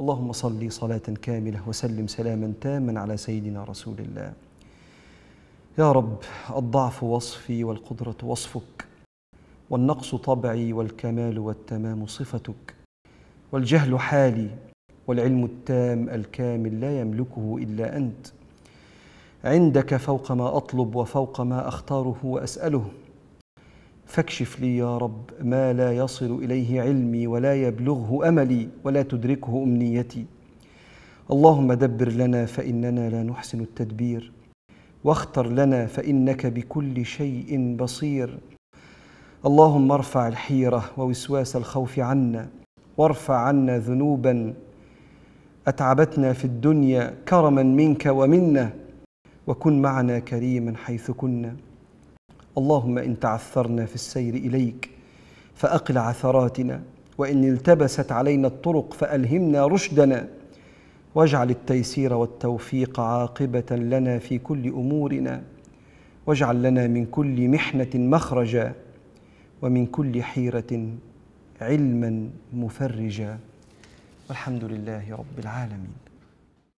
اللهم صل صلاة كاملة وسلم سلاما تاما على سيدنا رسول الله يا رب الضعف وصفي والقدرة وصفك والنقص طبعي والكمال والتمام صفتك والجهل حالي والعلم التام الكامل لا يملكه إلا أنت عندك فوق ما أطلب وفوق ما أختاره وأسأله فاكشف لي يا رب ما لا يصل اليه علمي ولا يبلغه املي ولا تدركه امنيتي اللهم دبر لنا فاننا لا نحسن التدبير واختر لنا فانك بكل شيء بصير اللهم ارفع الحيره ووسواس الخوف عنا وارفع عنا ذنوبا اتعبتنا في الدنيا كرما منك ومنا وكن معنا كريما حيث كنا اللهم إن تعثرنا في السير إليك فأقل عثراتنا وإن التبست علينا الطرق فألهمنا رشدنا واجعل التيسير والتوفيق عاقبة لنا في كل أمورنا واجعل لنا من كل محنة مخرجا ومن كل حيرة علما مفرجا والحمد لله رب العالمين